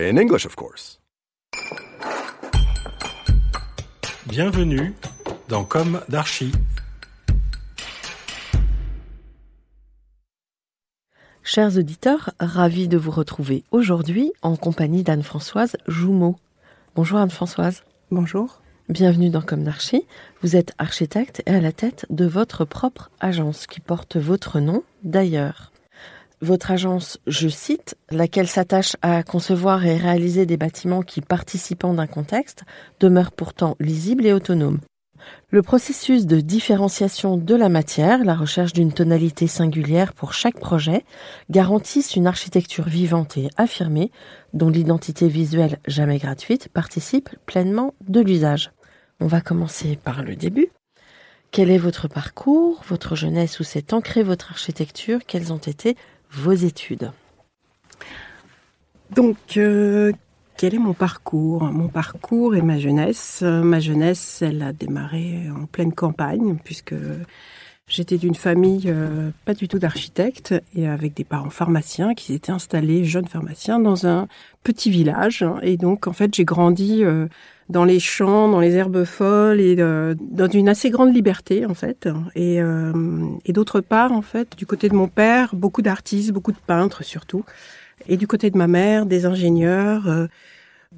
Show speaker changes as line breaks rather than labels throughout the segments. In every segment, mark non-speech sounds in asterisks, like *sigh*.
In English, of course. Bienvenue dans Comme d'Archie. Chers auditeurs, ravis de vous retrouver aujourd'hui en compagnie d'Anne-Françoise Joumeau. Bonjour Anne-Françoise. Bonjour. Bienvenue dans Comme Darchi. Vous êtes architecte et à la tête de votre propre agence qui porte votre nom d'ailleurs votre agence, je cite, laquelle s'attache à concevoir et réaliser des bâtiments qui, participant d'un contexte, demeurent pourtant lisibles et autonomes. Le processus de différenciation de la matière, la recherche d'une tonalité singulière pour chaque projet, garantissent une architecture vivante et affirmée, dont l'identité visuelle jamais gratuite participe pleinement de l'usage. On va commencer par le début. Quel est votre parcours, votre jeunesse, où s'est ancrée votre architecture, quelles ont été vos études. Donc,
euh, quel est mon parcours Mon parcours et ma jeunesse. Euh, ma jeunesse, elle a démarré en pleine campagne, puisque j'étais d'une famille euh, pas du tout d'architecte et avec des parents pharmaciens qui s'étaient installés, jeunes pharmaciens, dans un petit village. Et donc, en fait, j'ai grandi dans les champs, dans les herbes folles et euh, dans une assez grande liberté en fait. Euh, et, d'autre part, en fait, du côté de mon père, beaucoup d'artistes, beaucoup de peintres surtout, et du côté de ma mère, des ingénieurs. Euh,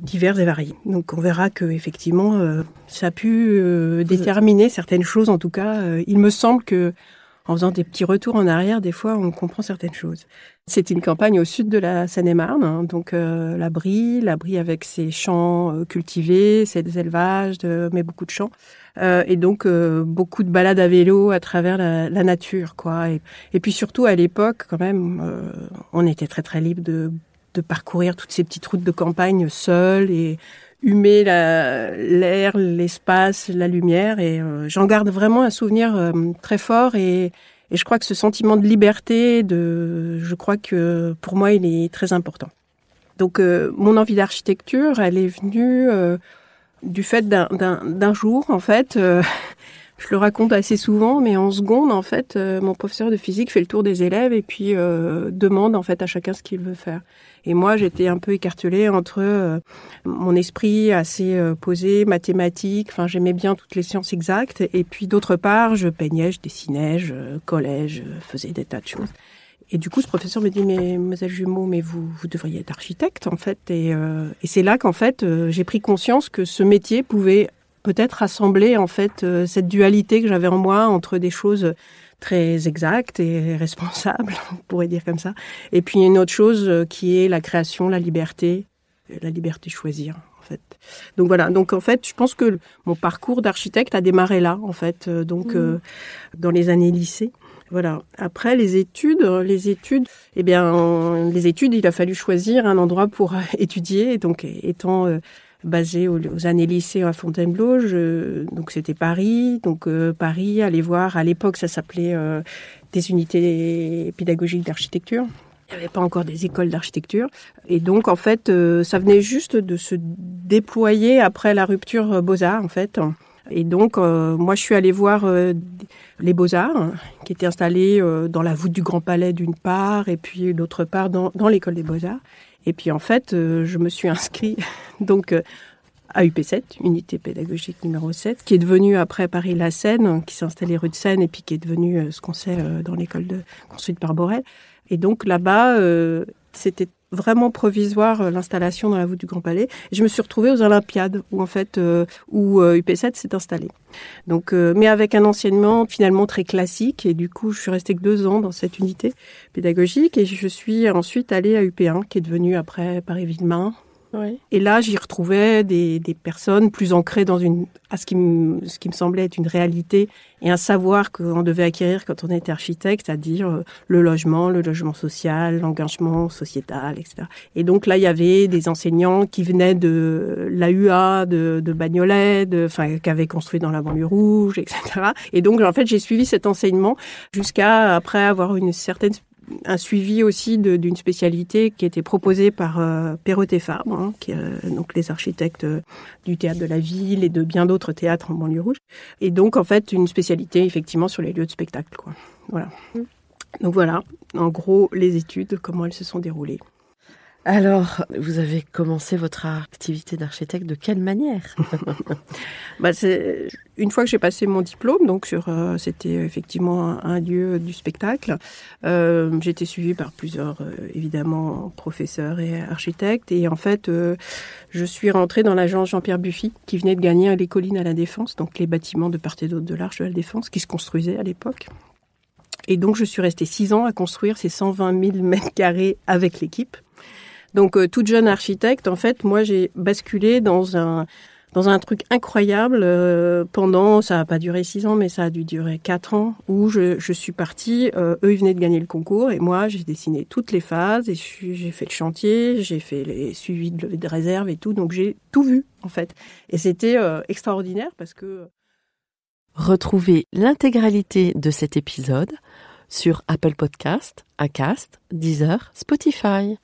divers et variés. Donc on verra que effectivement ça a pu déterminer certaines choses en tout cas, il me semble que en faisant des petits retours en arrière, des fois, on comprend certaines choses. C'est une campagne au sud de la Seine-et-Marne, hein, donc euh, la Brie, la Brie avec ses champs euh, cultivés, ses élevages, mais beaucoup de champs, euh, et donc beaucoup de balades à vélo à travers la, nature, quoi. Et, puis surtout à l'époque, quand même, on était très très libre de, de parcourir toutes ces petites routes de campagne seules et humer l'air, l'espace, la lumière. Et euh, j'en garde vraiment un souvenir euh, très fort. Et, et, je crois que ce sentiment de liberté, de, je crois que pour moi, il est très important. Donc, euh, mon envie d'architecture, elle est venue du fait d'un jour, en fait. Je le raconte assez souvent, mais en seconde, en fait, euh, mon professeur de physique fait le tour des élèves et puis euh, demande en fait à chacun ce qu'il veut faire. Et moi, j'étais un peu écartelée entre euh, mon esprit assez posé, mathématique, enfin j'aimais bien toutes les sciences exactes, et puis d'autre part, je peignais, je dessinais, je collais, je faisais des tas de choses. Et du coup, ce professeur me dit, mais mademoiselle Jumeau, mais vous, vous devriez être architecte, en fait. Et, c'est là qu'en fait, j'ai pris conscience que ce métier pouvait peut-être rassembler en fait euh, cette dualité que j'avais en moi entre des choses très exactes et responsables, *laughs* on pourrait dire comme ça, et puis une autre chose euh, qui est la création, la liberté, euh, la liberté de choisir. En fait. Donc voilà, donc en fait, je pense que mon parcours d'architecte a démarré là, en fait, donc mmh. dans les années lycée. Voilà. Après les études, les études, eh bien, les études, il a fallu choisir un endroit pour *laughs* étudier. Donc, étant basé aux, années lycée à Fontainebleau. donc c'était Paris. Donc euh, Paris, aller voir. À l'époque, ça s'appelait euh, des unités pédagogiques d'architecture. Il n'y avait pas encore des écoles d'architecture. Et donc, en fait, euh, ça venait juste de se déployer après la rupture Beaux-Arts, en fait. Et donc, moi, je suis allée voir les Beaux-Arts, hein, qui étaient installés dans la voûte du Grand Palais d'une part, et puis d'autre part dans, dans l'école des Beaux-Arts. Et puis, en fait, je me suis inscrite donc à up 7 unité pédagogique numéro 7, qui est devenue après Paris-La Seine, hein, qui s'est installée rue de Seine et puis qui est devenue euh, ce qu'on sait euh, dans l'école de construite par Borel. Et donc là-bas, euh, c'était vraiment provisoire l'installation dans la voûte du Grand Palais. Et je me suis retrouvée aux Olympiades où en fait où UP7 s'est installée. Donc, mais avec un enseignement finalement très classique et du coup je suis restée que deux ans dans cette unité pédagogique et je suis ensuite allée à UP1 qui est devenue après Paris Villemain et là, j'y retrouvais des, personnes plus ancrées dans une, à ce qui, me, ce qui me semblait être une réalité et un savoir qu'on devait acquérir quand on était architecte, c'est-à-dire euh, le logement, le logement social, l'engagement sociétal, etc. Et donc là, il y avait des enseignants qui venaient de l'AUA, de, de Bagnolet, de, enfin, qui avaient construit dans la banlieue rouge, etc. Et donc, en fait, j'ai suivi cet enseignement jusqu'à après avoir une certaine un suivi aussi d'une spécialité qui était proposée par euh, Fabre, hein, qui, euh, donc les architectes euh, du théâtre de la ville et de bien d'autres théâtres en banlieue rouge. Et donc, en fait, une spécialité effectivement sur les lieux de spectacle. Voilà. Mm. Donc voilà, en gros, les études, comment elles se sont déroulées. Alors, vous avez commencé votre activité d'architecte de quelle manière *laughs* bah c'est une fois que j'ai passé mon diplôme, donc sur euh, c'était effectivement un, lieu du spectacle. Euh, j'étais suivie par plusieurs euh, évidemment professeurs et architectes et en fait euh, je suis rentrée dans l'agence Jean-Pierre Buffy qui venait de gagner les collines à la Défense, donc les bâtiments de part et d'autre de l'arche de la Défense qui se construisaient à l'époque. Et donc je suis restée six ans à construire ces 120 000 mètres carrés avec l'équipe. Donc, euh, toute jeune architecte, en fait, moi, j'ai basculé dans un dans un truc incroyable euh, pendant, ça n'a pas duré six ans, mais ça a dû durer quatre ans, où je, je suis partie, euh, eux ils venaient de gagner le concours, et moi j'ai dessiné toutes les phases, et j'ai fait le chantier, j'ai fait les suivis de, de réserve et tout, donc j'ai tout vu en fait. Et c'était extraordinaire parce que...
retrouver l'intégralité de cet épisode sur Apple Podcast, Acast, Deezer, Spotify.